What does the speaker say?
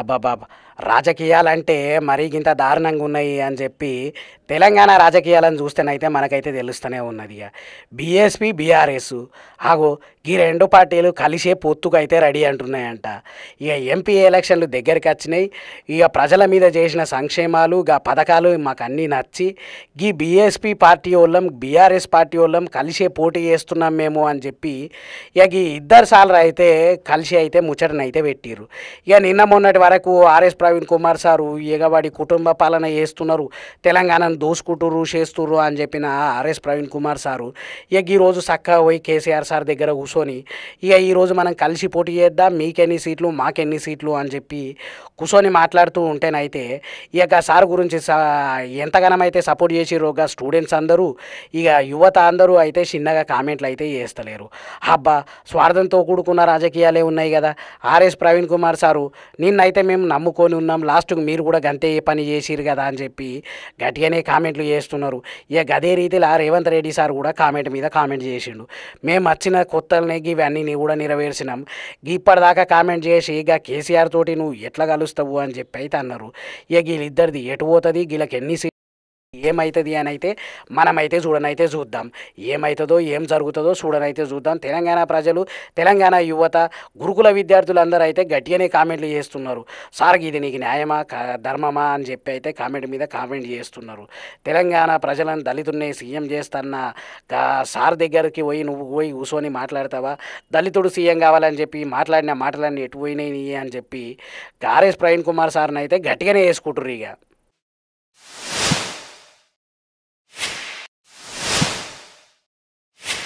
అబ్బాబా రాజకీయాలంటే మరీ ఇంత దారుణంగా ఉన్నాయి అని చెప్పి తెలంగాణ రాజకీయాలను చూస్తేనైతే మనకైతే తెలుస్తూనే ఉన్నది ఇక బీఎస్పీ బీఆర్ఎస్ ఆగో ఈ రెండు పార్టీలు కలిసే పొత్తుకు అయితే రెడీ అంటున్నాయంట ఇక ఎంపీ ఎలక్షన్లు దగ్గరికి వచ్చినాయి ఇక ప్రజల మీద చేసిన సంక్షేమాలు గా పథకాలు మాకు అన్నీ నచ్చి ఈ బీఎస్పీ పార్టీ వాళ్ళం బీఆర్ఎస్ పార్టీ వాళ్ళం కలిసే పోటీ చేస్తున్నాం మేము అని చెప్పి ఇక ఈ ఇద్దరు సార్లు అయితే కలిసి అయితే ముచ్చటనైతే పెట్టిర్రు ఇక నిన్న మొన్నటి వరకు ఆర్ఎస్ ప్రవీణ్ కుమార్ సారు ఎగబడి కుటుంబ పాలన చేస్తున్నారు తెలంగాణను దోసుకుంటురు చేస్తుర్రు అని చెప్పిన ఆర్ఎస్ ప్రవీణ్ కుమార్ సారు ఇక ఈరోజు చక్కగా పోయి కేసీఆర్ సార్ దగ్గర కూర్చొని ఇక ఈరోజు మనం కలిసి పోటీ చేద్దాం మీకెన్ని సీట్లు మాకెన్ని సీట్లు అని చెప్పి కూర్చొని మాట్లాడుతూ ఉంటేనైతే ఇక సార్ గురించి ఎంతగానం ఎంతగానమైతే సపోర్ట్ చేసిరో ఒక స్టూడెంట్స్ అందరూ ఇక యువత అందరూ అయితే చిన్నగా కామెంట్లు అయితే చేస్తలేరు అబ్బా స్వార్థంతో కూడుకున్న రాజకీయాలే ఉన్నాయి కదా ఆర్ఎస్ ప్రవీణ్ కుమార్ సారు నిన్నైతే అయితే మేము నమ్ముకొని ఉన్నాం లాస్ట్కు మీరు కూడా గంతే ఏ పని చేసిరు కదా అని చెప్పి గట్టిగానే కామెంట్లు చేస్తున్నారు ఇక అదే రీతిలో రేవంత్ రెడ్డి సార్ కూడా కామెంట్ మీద కామెంట్ చేసిండు మేము వచ్చిన కొత్తలనే ఇవన్నీ కూడా నెరవేర్చినాం ఇప్పటిదాకా కామెంట్ చేసి ఇక కేసీఆర్ తోటి నువ్వు ఎట్లా కలుస్తావు అని చెప్పి అయితే అన్నారు ఇక వీళ్ళిద్దరిది ఎటు పోతుంది వీళ్ళకి ఎన్ని ఏమవుతుంది అని అయితే మనమైతే చూడనైతే చూద్దాం ఏమవుతుందో ఏం జరుగుతుందో చూడనైతే చూద్దాం తెలంగాణ ప్రజలు తెలంగాణ యువత గురుకుల విద్యార్థులందరూ అయితే గట్టిగానే కామెంట్లు చేస్తున్నారు సార్ ఇది నీకు న్యాయమా ధర్మమా అని చెప్పి అయితే కామెంట్ మీద కామెంట్ చేస్తున్నారు తెలంగాణ ప్రజలను దళితుడిని సీఎం చేస్తన్న సార్ దగ్గరికి పోయి నువ్వు పోయి కూర్చొని మాట్లాడతావా దళితుడు సీఎం కావాలని చెప్పి మాట్లాడిన మాటలన్నీ ఎటు పోయినాయి అని చెప్పి ఆర్ఎస్ ప్రవీణ్ కుమార్ సార్ని అయితే గట్టిగానే వేసుకుంటారు ఇక